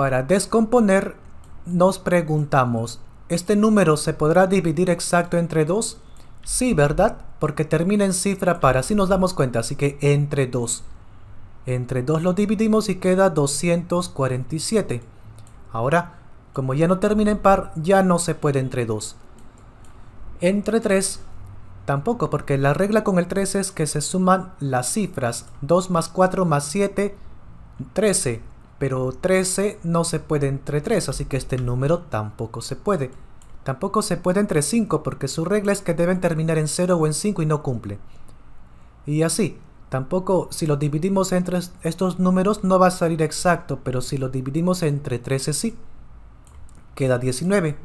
Para descomponer, nos preguntamos, ¿este número se podrá dividir exacto entre 2? Sí, ¿verdad? Porque termina en cifra par, así nos damos cuenta, así que entre 2. Entre 2 lo dividimos y queda 247. Ahora, como ya no termina en par, ya no se puede entre 2. Entre 3 tampoco, porque la regla con el 3 es que se suman las cifras. 2 más 4 más 7, 13. Pero 13 no se puede entre 3, así que este número tampoco se puede. Tampoco se puede entre 5 porque su regla es que deben terminar en 0 o en 5 y no cumple. Y así, tampoco si lo dividimos entre estos números no va a salir exacto, pero si lo dividimos entre 13 sí. Queda 19.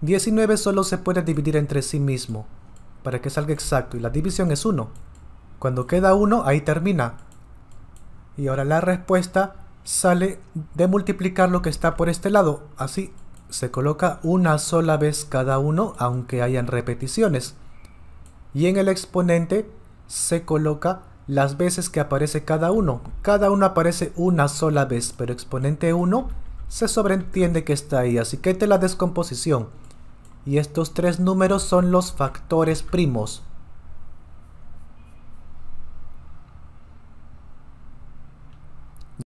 19 solo se puede dividir entre sí mismo, para que salga exacto, y la división es 1. Cuando queda 1, ahí termina, y ahora la respuesta sale de multiplicar lo que está por este lado. Así se coloca una sola vez cada uno, aunque hayan repeticiones. Y en el exponente se coloca las veces que aparece cada uno. Cada uno aparece una sola vez, pero exponente 1 se sobreentiende que está ahí, así que te la descomposición. Y estos tres números son los factores primos.